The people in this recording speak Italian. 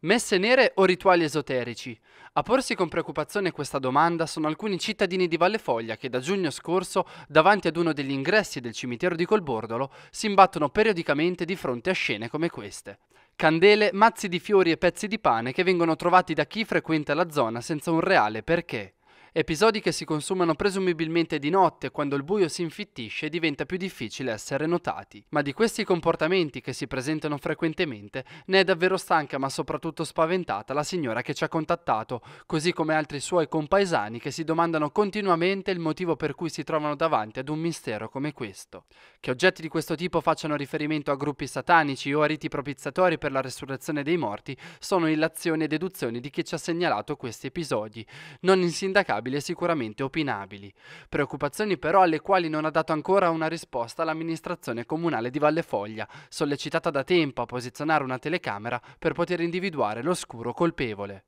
Messe nere o rituali esoterici? A porsi con preoccupazione questa domanda sono alcuni cittadini di Vallefoglia che da giugno scorso, davanti ad uno degli ingressi del cimitero di Colbordolo, si imbattono periodicamente di fronte a scene come queste. Candele, mazzi di fiori e pezzi di pane che vengono trovati da chi frequenta la zona senza un reale perché. Episodi che si consumano presumibilmente di notte quando il buio si infittisce e diventa più difficile essere notati. Ma di questi comportamenti che si presentano frequentemente ne è davvero stanca ma soprattutto spaventata la signora che ci ha contattato, così come altri suoi compaesani che si domandano continuamente il motivo per cui si trovano davanti ad un mistero come questo. Che oggetti di questo tipo facciano riferimento a gruppi satanici o a riti propiziatori per la resurrezione dei morti sono illazioni e deduzioni di chi ci ha segnalato questi episodi, non insindacabili e sicuramente opinabili, preoccupazioni però alle quali non ha dato ancora una risposta l'amministrazione comunale di Valle Foglia, sollecitata da tempo a posizionare una telecamera per poter individuare l'oscuro colpevole.